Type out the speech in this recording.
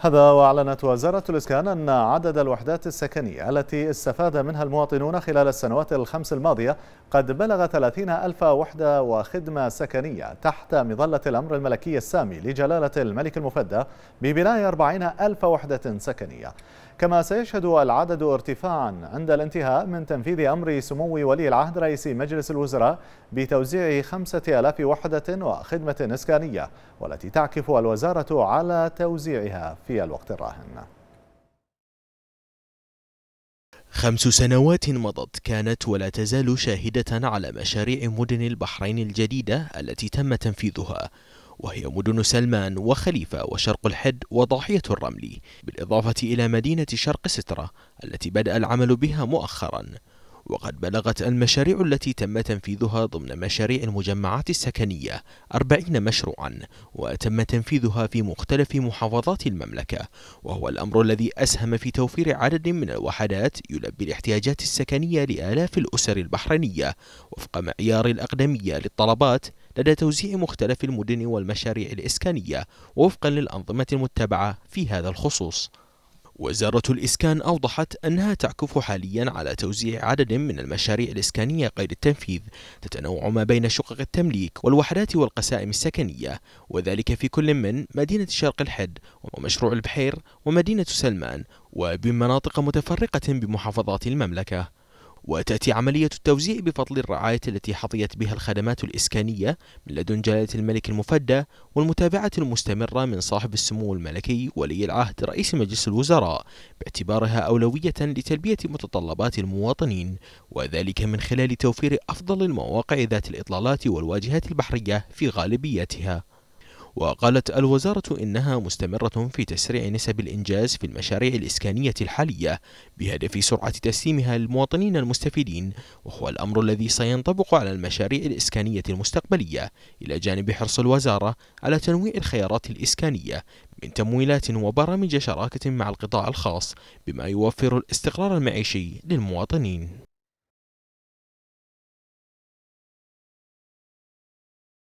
هذا وأعلنت وزارة الإسكان أن عدد الوحدات السكنية التي استفاد منها المواطنون خلال السنوات الخمس الماضية قد بلغ 30 ألف وحدة وخدمة سكنية تحت مظلة الأمر الملكي السامي لجلالة الملك المفدى ببناء 40 ألف وحدة سكنية كما سيشهد العدد ارتفاعا عند الانتهاء من تنفيذ أمر سمو ولي العهد رئيس مجلس الوزراء بتوزيع 5000 وحدة وخدمة إسكانية والتي تعكف الوزارة على توزيعها في الوقت الراهن خمس سنوات مضت كانت ولا تزال شاهدة على مشاريع مدن البحرين الجديدة التي تم تنفيذها وهي مدن سلمان وخليفة وشرق الحد وضاحية الرملي بالإضافة إلى مدينة شرق سترة التي بدأ العمل بها مؤخراً وقد بلغت المشاريع التي تم تنفيذها ضمن مشاريع المجمعات السكنية 40 مشروعا وتم تنفيذها في مختلف محافظات المملكة وهو الأمر الذي أسهم في توفير عدد من الوحدات يلبي الاحتياجات السكنية لآلاف الأسر البحرينية وفق معيار الأقدمية للطلبات لدى توزيع مختلف المدن والمشاريع الإسكانية وفقا للأنظمة المتبعة في هذا الخصوص وزارة الإسكان أوضحت أنها تعكف حاليا على توزيع عدد من المشاريع الإسكانية غير التنفيذ تتنوع ما بين شقق التمليك والوحدات والقسائم السكنية وذلك في كل من مدينة شرق الحد ومشروع البحير ومدينة سلمان وبمناطق متفرقة بمحافظات المملكة وتأتي عملية التوزيع بفضل الرعاية التي حظيت بها الخدمات الإسكانية من لدن جلالة الملك المفدى والمتابعة المستمرة من صاحب السمو الملكي ولي العهد رئيس مجلس الوزراء باعتبارها أولوية لتلبية متطلبات المواطنين وذلك من خلال توفير أفضل المواقع ذات الإطلالات والواجهات البحرية في غالبيتها وقالت الوزارة إنها مستمرة في تسريع نسب الإنجاز في المشاريع الإسكانية الحالية بهدف سرعة تسليمها للمواطنين المستفيدين وهو الأمر الذي سينطبق على المشاريع الإسكانية المستقبلية إلى جانب حرص الوزارة على تنويع الخيارات الإسكانية من تمويلات وبرامج شراكة مع القطاع الخاص بما يوفر الاستقرار المعيشي للمواطنين